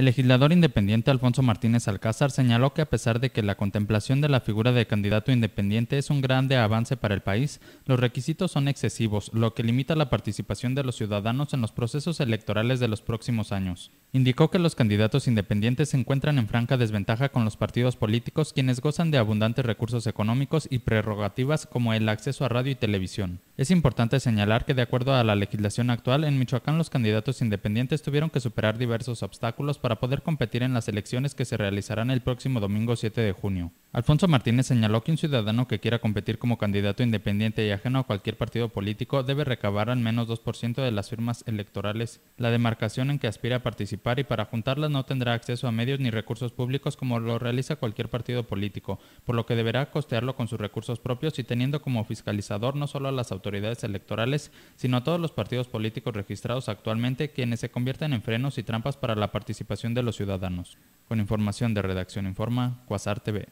El legislador independiente Alfonso Martínez Alcázar señaló que a pesar de que la contemplación de la figura de candidato independiente es un grande avance para el país, los requisitos son excesivos, lo que limita la participación de los ciudadanos en los procesos electorales de los próximos años. Indicó que los candidatos independientes se encuentran en franca desventaja con los partidos políticos quienes gozan de abundantes recursos económicos y prerrogativas como el acceso a radio y televisión. Es importante señalar que de acuerdo a la legislación actual, en Michoacán los candidatos independientes tuvieron que superar diversos obstáculos para poder competir en las elecciones que se realizarán el próximo domingo 7 de junio. Alfonso Martínez señaló que un ciudadano que quiera competir como candidato independiente y ajeno a cualquier partido político debe recabar al menos 2% de las firmas electorales, la demarcación en que aspira a participar y para juntarlas no tendrá acceso a medios ni recursos públicos como lo realiza cualquier partido político, por lo que deberá costearlo con sus recursos propios y teniendo como fiscalizador no solo a las autoridades electorales, sino a todos los partidos políticos registrados actualmente quienes se convierten en frenos y trampas para la participación de los ciudadanos. Con información de Redacción Informa, Cuasar TV.